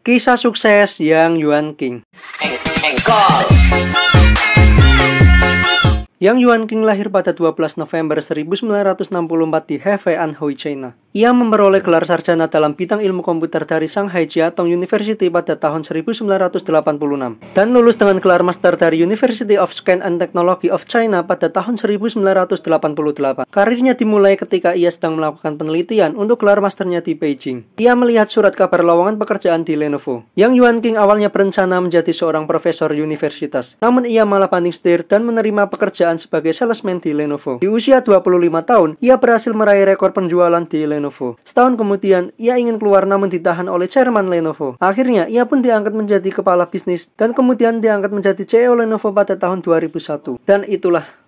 Kisah sukses Yang Yuan King. Yang Yuan King lahir pada 12 November 1964 di Hefei, Anhui, China. Ia memperoleh gelar sarjana dalam bidang ilmu komputer dari Shanghai Tong University pada tahun 1986 dan lulus dengan gelar master dari University of Science and Technology of China pada tahun 1988. Karirnya dimulai ketika ia sedang melakukan penelitian untuk gelar masternya di Beijing. Ia melihat surat kabar lowongan pekerjaan di Lenovo, yang Yuan King awalnya berencana menjadi seorang profesor universitas. Namun ia malah panik setir dan menerima pekerjaan sebagai salesman di Lenovo. Di usia 25 tahun, ia berhasil meraih rekor penjualan di Lenovo Lenovo. Setahun kemudian, ia ingin keluar namun ditahan oleh chairman Lenovo. Akhirnya, ia pun diangkat menjadi kepala bisnis dan kemudian diangkat menjadi CEO Lenovo pada tahun 2001. Dan itulah